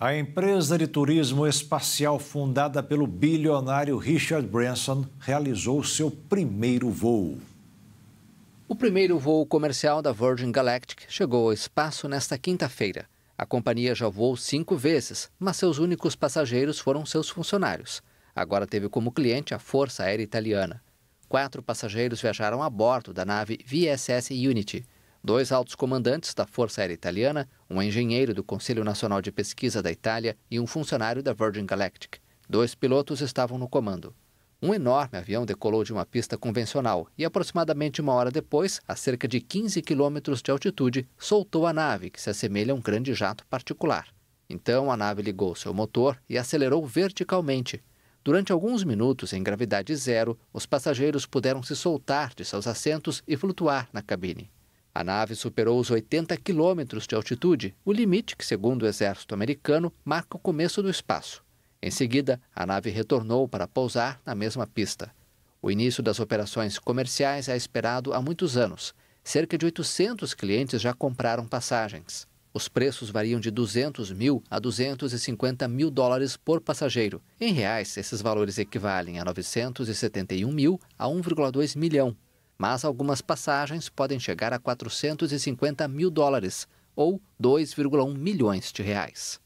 A empresa de turismo espacial fundada pelo bilionário Richard Branson realizou seu primeiro voo. O primeiro voo comercial da Virgin Galactic chegou ao espaço nesta quinta-feira. A companhia já voou cinco vezes, mas seus únicos passageiros foram seus funcionários. Agora teve como cliente a Força Aérea Italiana. Quatro passageiros viajaram a bordo da nave VSS Unity. Dois altos comandantes da Força Aérea Italiana, um engenheiro do Conselho Nacional de Pesquisa da Itália e um funcionário da Virgin Galactic. Dois pilotos estavam no comando. Um enorme avião decolou de uma pista convencional e, aproximadamente uma hora depois, a cerca de 15 quilômetros de altitude, soltou a nave, que se assemelha a um grande jato particular. Então, a nave ligou seu motor e acelerou verticalmente. Durante alguns minutos, em gravidade zero, os passageiros puderam se soltar de seus assentos e flutuar na cabine. A nave superou os 80 quilômetros de altitude, o limite que, segundo o exército americano, marca o começo do espaço. Em seguida, a nave retornou para pousar na mesma pista. O início das operações comerciais é esperado há muitos anos. Cerca de 800 clientes já compraram passagens. Os preços variam de 200 mil a 250 mil dólares por passageiro. Em reais, esses valores equivalem a 971 mil a 1,2 milhão mas algumas passagens podem chegar a 450 mil dólares, ou 2,1 milhões de reais.